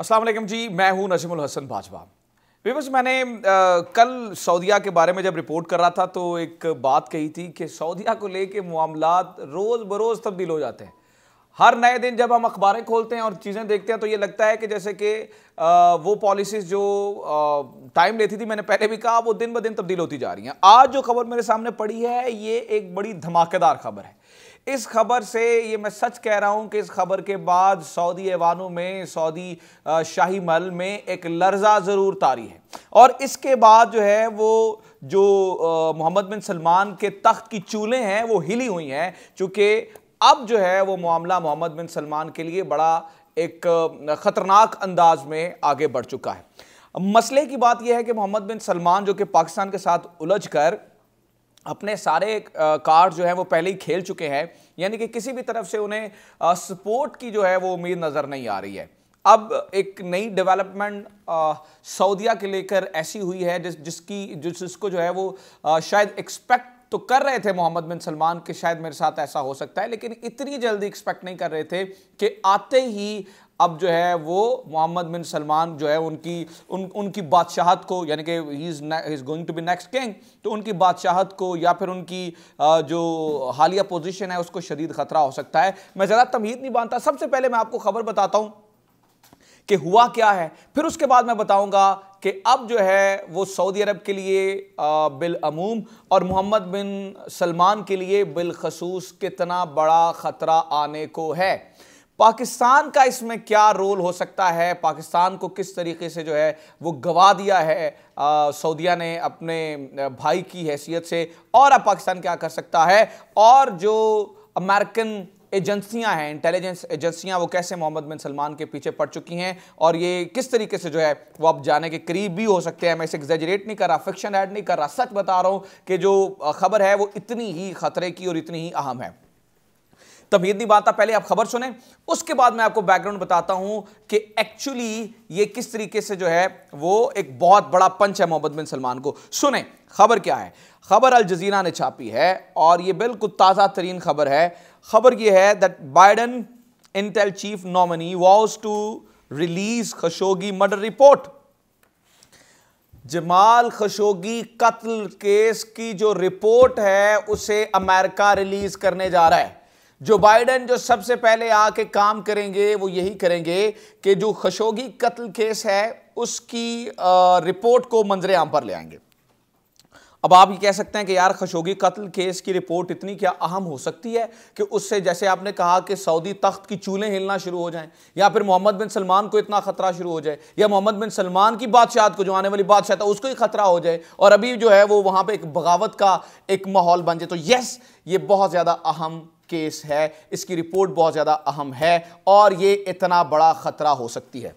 असलम जी मैं हूं नजमुल हसन भाजपा विवश मैंने आ, कल सऊदिया के बारे में जब रिपोर्ट कर रहा था तो एक बात कही थी कि सऊदिया को लेके मामला रोज़ बरोज़ तब्दील हो जाते हैं हर नए दिन जब हम अखबारें खोलते हैं और चीज़ें देखते हैं तो ये लगता है कि जैसे कि वो पॉलिसीज़ जो टाइम लेती थी मैंने पहले भी कहा वो दिन ब दिन तब्दील होती जा रही हैं आज जो खबर मेरे सामने पड़ी है ये एक बड़ी धमाकेदार खबर है इस खबर से ये मैं सच कह रहा हूं कि इस खबर के बाद सऊदी एवानों में सऊदी शाही महल में एक लर्जा ज़रूर तारी है और इसके बाद जो है वो जो मोहम्मद बिन सलमान के तख्त की चूल्हे हैं वो हिली हुई हैं चूंकि अब जो है वो मामला मोहम्मद बिन सलमान के लिए बड़ा एक ख़तरनाक अंदाज में आगे बढ़ चुका है मसले की बात यह है कि मोहम्मद बिन सलमान जो कि पाकिस्तान के साथ उलझ कर अपने सारे कार्ड जो है वो पहले ही खेल चुके हैं यानी कि किसी भी तरफ से उन्हें सपोर्ट की जो है वो उम्मीद नज़र नहीं आ रही है अब एक नई डेवलपमेंट सऊदिया के लेकर ऐसी हुई है जिस जिसकी जिस जिसको जो है वो आ, शायद एक्सपेक्ट तो कर रहे थे मोहम्मद बिन सलमान कि शायद मेरे साथ ऐसा हो सकता है लेकिन इतनी जल्दी एक्सपेक्ट नहीं कर रहे थे कि आते ही अब जो है वो मोहम्मद बिन सलमान जो है उनकी उन उनकी बादशाहत को यानी कि he is is going to be next king तो उनकी बादशाहत को या फिर उनकी जो हालिया पोजीशन है उसको शदीद ख़तरा हो सकता है मैं ज़्यादा तमहीद नहीं बांधता सबसे पहले मैं आपको खबर बताता हूँ कि हुआ क्या है फिर उसके बाद मैं बताऊँगा कि अब जो है वो सऊदी अरब के लिए बिलूम और मोहम्मद बिन सलमान के लिए बिलखसूस कितना बड़ा ख़तरा आने को है पाकिस्तान का इसमें क्या रोल हो सकता है पाकिस्तान को किस तरीके से जो है वो गवा दिया है सऊदिया ने अपने भाई की हैसियत से और अब पाकिस्तान क्या कर सकता है और जो अमेरिकन एजेंसियां हैं इंटेलिजेंस एजेंसियां वो कैसे मोहम्मद बिन सलमान के पीछे पड़ चुकी हैं और ये किस तरीके से जो है वो अब जाने के करीब भी हो सकते हैं मैं इसे एग्जेजरेट नहीं कर रहा फिक्शन ऐड नहीं कर रहा सच बता रहा हूँ कि जो खबर है वो इतनी ही खतरे की और इतनी ही अहम है तभी बात पहले आप खबर सुने उसके बाद मैं आपको बैकग्राउंड बताता हूं कि एक्चुअली ये किस तरीके से जो है वो एक बहुत बड़ा पंच है मोहम्मद बिन सलमान को सुने खबर क्या है खबर अल जजीना ने छापी है और ये बिल्कुल ताज़ा तरीन खबर है खबर यह है that Biden Intel chief nominee was to release Khashoggi murder report Jamal Khashoggi कत्ल केस की जो रिपोर्ट है उसे अमेरिका रिलीज करने जा रहा है जो बाइडन जो सबसे पहले आके काम करेंगे वो यही करेंगे कि जो खशोगी कत्ल केस है उसकी रिपोर्ट को मंजरे आम पर ले आएंगे अब आप ये कह सकते हैं कि यार खशोगी कत्ल केस की रिपोर्ट इतनी क्या अहम हो सकती है कि उससे जैसे आपने कहा कि सऊदी तख्त की चूल्हे हिलना शुरू हो जाएं या फिर मोहम्मद बिन सलमान को इतना खतरा शुरू हो जाए या मोहम्मद बिन सलमान की बादशाह को जो आने वाली बादशाह था उसको ही खतरा हो जाए और अभी जो है वो वहाँ पर एक बगावत का एक माहौल बन जाए तो यस ये बहुत ज़्यादा अहम केस है इसकी रिपोर्ट बहुत ज़्यादा अहम है और ये इतना बड़ा ख़तरा हो सकती है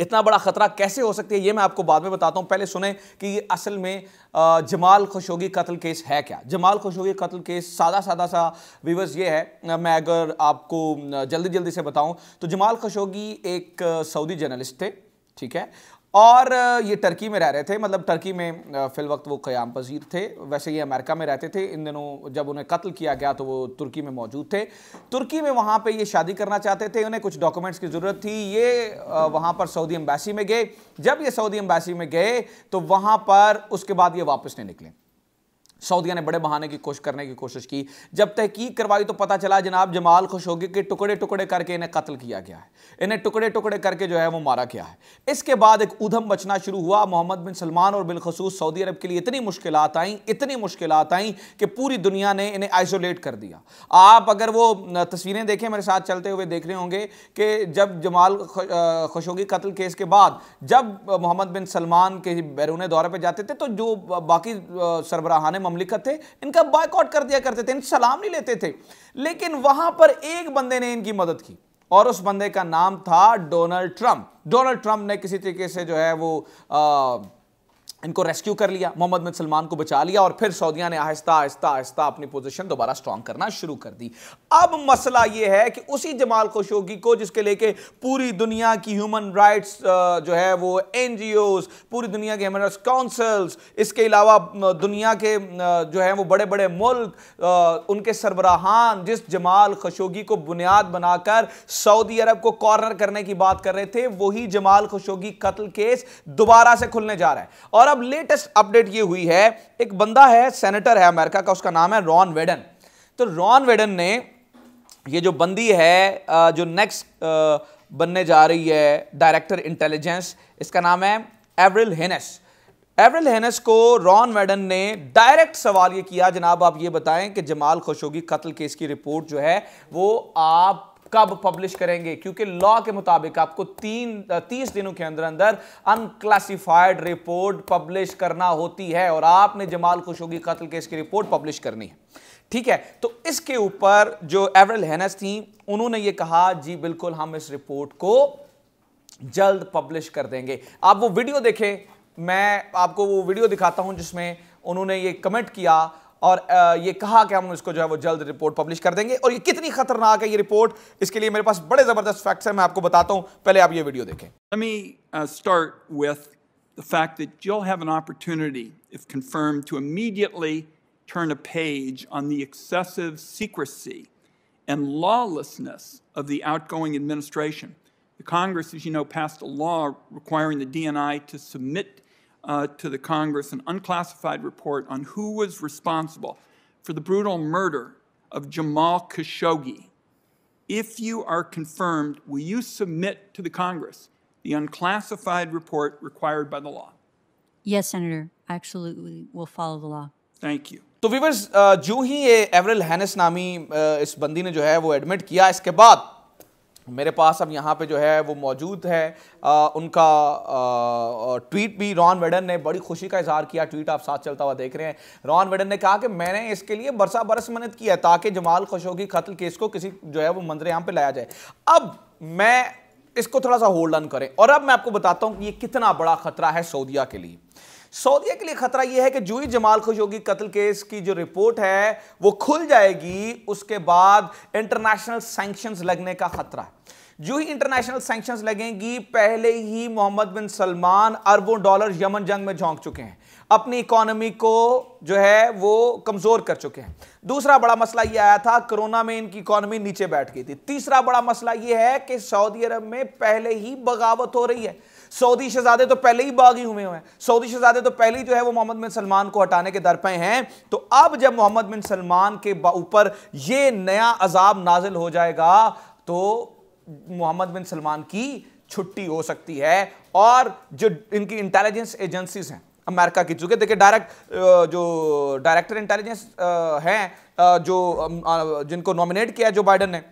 इतना बड़ा ख़तरा कैसे हो सकती है ये मैं आपको बाद में बताता हूँ पहले सुने कि ये असल में जमाल खुशोगी कत्ल केस है क्या जमाल खुशोगी कत्ल केस सादा सादा सा विवस ये है मैं अगर आपको जल्दी जल्दी से बताऊँ तो जमाल खुशोगी एक सऊदी जर्नलिस्ट थे ठीक है और ये टर्की में रह रहे थे मतलब टर्की में फिल वक्त वो क़याम पजीर थे वैसे ये अमेरिका में रहते थे इन दिनों जब उन्हें कत्ल किया गया तो वो तुर्की में मौजूद थे तुर्की में वहाँ पे ये शादी करना चाहते थे उन्हें कुछ डॉक्यूमेंट्स की ज़रूरत थी ये वहाँ पर सऊदी एम्बेसी में गए जब ये सऊदी एम्बेसी में गए तो वहाँ पर उसके बाद ये वापस नहीं निकले सऊदिया ने बड़े बहाने की कोशिश करने की कोशिश की जब तहकीक करवाई तो पता चला जनाब जमाल खुश होगी के टुकड़े टुकड़े करके इन्हें कत्ल किया गया है इन्हें टुकड़े टुकड़े करके जो है वो मारा गया है इसके बाद एक उधम बचना शुरू हुआ मोहम्मद बिन सलमान और बिलखसूस सऊदी अरब के लिए इतनी मुश्किल आई इतनी मुश्किल आई कि पूरी दुनिया ने इन्हें आइसोलेट कर दिया आप अगर वो तस्वीरें देखें मेरे साथ चलते हुए देख रहे होंगे कि जब जमाल खुशोगी कत्ल केस के बाद जब मोहम्मद बिन सलमान के बैरून दौरे पर जाते थे तो जो बाकी सरबराहान ममलिकत थे इनका बॉयकॉट कर दिया करते थे इन सलाम नहीं लेते थे लेकिन वहां पर एक बंदे ने इनकी मदद की और उस बंदे का नाम था डोनाल्ड ट्रंप डोनाल्ड ट्रंप ने किसी तरीके से जो है वो आ, इनको रेस्क्यू कर लिया मोहम्मद बिन सलमान को बचा लिया और फिर सऊदिया ने आहिस्ता आहिस्ता आहिस्ता अपनी पोजीशन दोबारा स्ट्रांग करना शुरू कर दी अब मसला यह है कि उसी जमाल खुशोगी को जिसके लेके पूरी दुनिया की ह्यूमन राइट्स जो है वो एन पूरी दुनिया के ह्यूमन राइट्स काउंसल्स इसके अलावा दुनिया के जो है वो बड़े बड़े मुल्क उनके सरबराहान जिस जमाल खुशोगी को बुनियाद बनाकर सऊदी अरब को कॉर्नर करने की बात कर रहे थे वही जमाल खुशोगी कत्ल केस दोबारा से खुलने जा रहा है और अब अब लेटेस्ट अपडेट ये हुई है एक बंदा है सेनेटर है अमेरिका का उसका नाम है रॉन वेडन तो रॉन वेडन ने ये जो बंदी है जो नेक्स्ट बनने जा रही है डायरेक्टर इंटेलिजेंस इसका नाम है एवरिल हेनेस एवरिल हेनेस को रॉन वेडन ने डायरेक्ट सवाल ये किया जनाब आप ये बताएं कि जमाल खशोगी कत्ल केस की रिपोर्ट जो है वो आप कब पब्लिश करेंगे क्योंकि लॉ के मुताबिक आपको तीन तीस दिनों के अंदर अंदर अनक्लासिफाइड रिपोर्ट पब्लिश करना होती है और आपने जमाल खुशोगी कत्ल केस की रिपोर्ट पब्लिश करनी है ठीक है तो इसके ऊपर जो एवरल हैनस थी उन्होंने ये कहा जी बिल्कुल हम इस रिपोर्ट को जल्द पब्लिश कर देंगे आप वो वीडियो देखें मैं आपको वो वीडियो दिखाता हूं जिसमें उन्होंने ये कमेंट किया और ये कहा कि हम इसको जो है वो जल्द रिपोर्ट पब्लिश कर देंगे और ये कितनी खतरनाक है ये रिपोर्ट इसके लिए मेरे पास बड़े जबरदस्त फैक्ट्स हैं मैं आपको बताता हूं पहले आप ये वीडियो देखें start with the fact that you have an opportunity if confirm to immediately turn a page on the excessive secrecy and lawlessness of the outgoing administration the Congress you know passed a law requiring the DNI to submit uh, to the Congress an unclassified report on who was responsible for the brutal murder of Jamal Khashoggi. If you are confirmed, will you submit to the Congress the unclassified report required by the law? Yes, Senator. I absolutely will follow the law. Thank you. So, viewers uh, जो Juhi Avril Avril Haines नामी is uh, Bandina ने जो है वो admit किया मेरे पास अब यहाँ पे जो है वो मौजूद है आ, उनका आ, ट्वीट भी रॉन वेडन ने बड़ी खुशी का इजहार किया ट्वीट आप साथ चलता हुआ देख रहे हैं रॉन वेडन ने कहा कि मैंने इसके लिए बरसा बरस मनत की है ताकि जमाल खशोगी कत्ल केस को किसी जो है वो मंजर यहाँ पे लाया जाए अब मैं इसको थोड़ा सा होल्ड ऑन करें और अब मैं आपको बताता हूँ कि ये कितना बड़ा खतरा है सऊदिया के लिए सऊदीया के लिए खतरा यह है कि जूही जमाल खुशोगी कत्ल केस की जो रिपोर्ट है वो खुल जाएगी उसके बाद इंटरनेशनल सैंक्शंस लगने का खतरा है जो ही इंटरनेशनल सैंक्शंस लगेंगी पहले ही मोहम्मद बिन सलमान अरबों डॉलर यमन जंग में झोंक चुके हैं अपनी इकोनॉमी को जो है वो कमज़ोर कर चुके हैं दूसरा बड़ा मसला ये आया था कोरोना में इनकी इकोनॉमी नीचे बैठ गई थी तीसरा बड़ा मसला ये है कि सऊदी अरब में पहले ही बगावत हो रही है सऊदी शहजादे तो पहले ही बागी हुए हैं सऊदी शहजादे तो पहले ही जो है वो मोहम्मद बिन सलमान को हटाने के दर पे हैं तो अब जब मोहम्मद बिन सलमान के ऊपर ये नया अजाब नाजिल हो जाएगा तो मोहम्मद बिन सलमान की छुट्टी हो सकती है और जो इनकी इंटेलिजेंस एजेंसीज हैं अमेरिका की चूंकि देखिए डायरेक्ट जो डायरेक्टर इंटेलिजेंस हैं जो जिनको नॉमिनेट किया जो बाइडन ने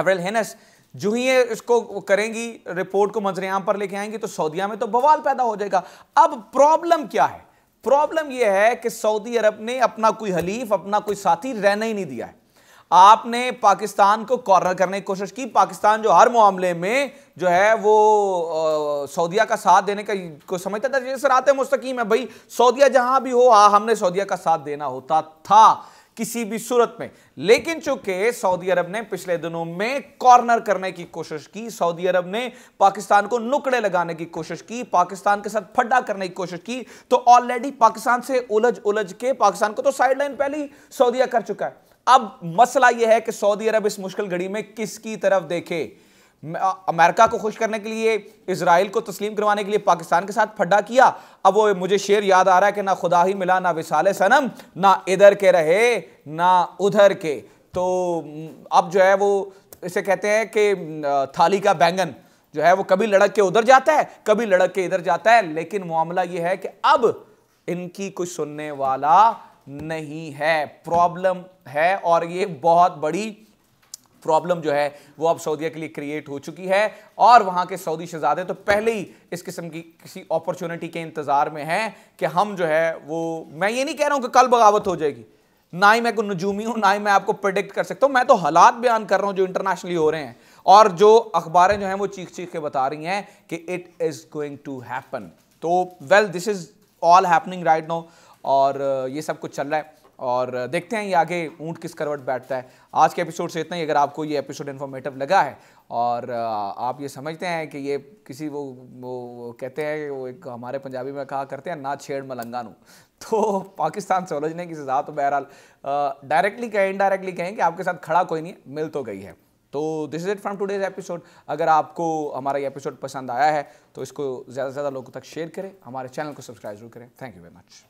एवरल हेनस जो ही ये इसको करेंगी रिपोर्ट को मंजरेआम पर लेके आएंगी तो सऊदिया में तो बवाल पैदा हो जाएगा अब प्रॉब्लम क्या है प्रॉब्लम यह है कि सऊदी अरब ने अपना कोई हलीफ अपना कोई साथी रहने ही नहीं दिया है आपने पाकिस्तान को कॉर्नर करने की कोशिश की पाकिस्तान जो हर मामले में जो है वो सऊदिया का साथ देने का को समझता था जैसे सरात मुस्तकीम है भाई सऊदिया जहां भी हो हाँ हमने सऊदिया का साथ देना होता था किसी भी सूरत में लेकिन चूंकि सऊदी अरब ने पिछले दिनों में कॉर्नर करने की कोशिश की सऊदी अरब ने पाकिस्तान को नुकड़े लगाने की कोशिश की पाकिस्तान के साथ फड्डा करने की कोशिश की तो ऑलरेडी पाकिस्तान से उलझ उलझ के पाकिस्तान को तो साइडलाइन पहले ही सऊदिया कर चुका है अब मसला यह है कि सऊदी अरब इस मुश्किल घड़ी में किसकी तरफ देखे अमेरिका को खुश करने के लिए इसराइल को तस्लीम करवाने के लिए पाकिस्तान के साथ फड्डा किया अब वो मुझे शेर याद आ रहा है कि ना खुदा ही मिला ना विसाल सनम ना इधर के रहे ना उधर के तो अब जो है वो इसे कहते हैं कि थाली का बैंगन जो है वो कभी लड़क के उधर जाता है कभी लड़क के इधर जाता है लेकिन मामला ये है कि अब इनकी कुछ सुनने वाला नहीं है प्रॉब्लम है और ये बहुत बड़ी प्रॉब्लम जो है वो अब सऊदीया के लिए क्रिएट हो चुकी है और वहां के सऊदी शहजादे तो पहले ही इस किस्म की किसी अपॉर्चुनिटी के इंतज़ार में हैं कि हम जो है वो मैं ये नहीं कह रहा हूं कि कल बगावत हो जाएगी ना ही मैं कोई नजूमी हूं ना ही मैं आपको प्रिडिक्ट कर सकता हूं मैं तो हालात बयान कर रहा हूँ जो इंटरनेशनली हो रहे हैं और जो अखबारें जो हैं वो चीख चीख के बता रही हैं कि it is going to happen तो well this is all happening right now और ये सब कुछ चल रहा है और देखते हैं ये आगे ऊँट किस करवट बैठता है आज के एपिसोड से इतना ही अगर आपको ये एपिसोड इन्फॉर्मेटिव लगा है और आप ये समझते हैं कि ये किसी वो वो कहते हैं वो एक हमारे पंजाबी में कहा करते हैं ना छेड़ मलंगानू तो पाकिस्तान से उलझने की सज़ा तो बहरहाल डायरेक्टली कहें इनडायरेक्टली कहें कि आपके साथ खड़ा कोई नहीं मिल तो गई है तो this is it from today's episode अगर आपको हमारा ये एपिसोड पसंद आया है तो इसको ज़्यादा से ज़्यादा लोगों तक शेयर करें हमारे चैनल को सब्सक्राइब जरूर करें थैंक यू वेरी मच